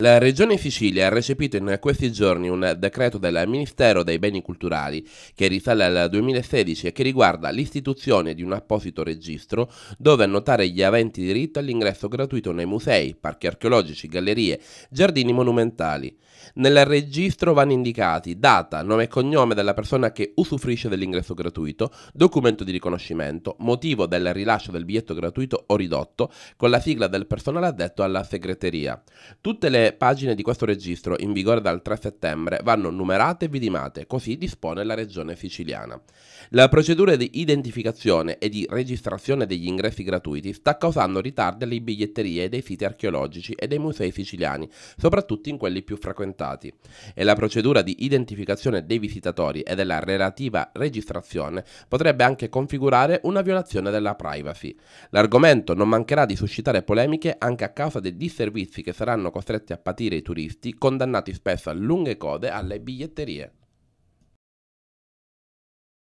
La Regione Sicilia ha recepito in questi giorni un decreto del Ministero dei Beni Culturali che risale al 2016 e che riguarda l'istituzione di un apposito registro dove annotare gli aventi diritto all'ingresso gratuito nei musei, parchi archeologici, gallerie, giardini monumentali. Nel registro vanno indicati data, nome e cognome della persona che usufruisce dell'ingresso gratuito, documento di riconoscimento, motivo del rilascio del biglietto gratuito o ridotto, con la sigla del personale addetto alla segreteria. Tutte le pagine di questo registro, in vigore dal 3 settembre, vanno numerate e vidimate, così dispone la regione siciliana. La procedura di identificazione e di registrazione degli ingressi gratuiti sta causando ritardi alle biglietterie dei siti archeologici e dei musei siciliani, soprattutto in quelli più frequentati. E la procedura di identificazione dei visitatori e della relativa registrazione potrebbe anche configurare una violazione della privacy. L'argomento non mancherà di suscitare polemiche anche a causa dei disservizi che saranno costretti a a patire i turisti, condannati spesso a lunghe code alle biglietterie.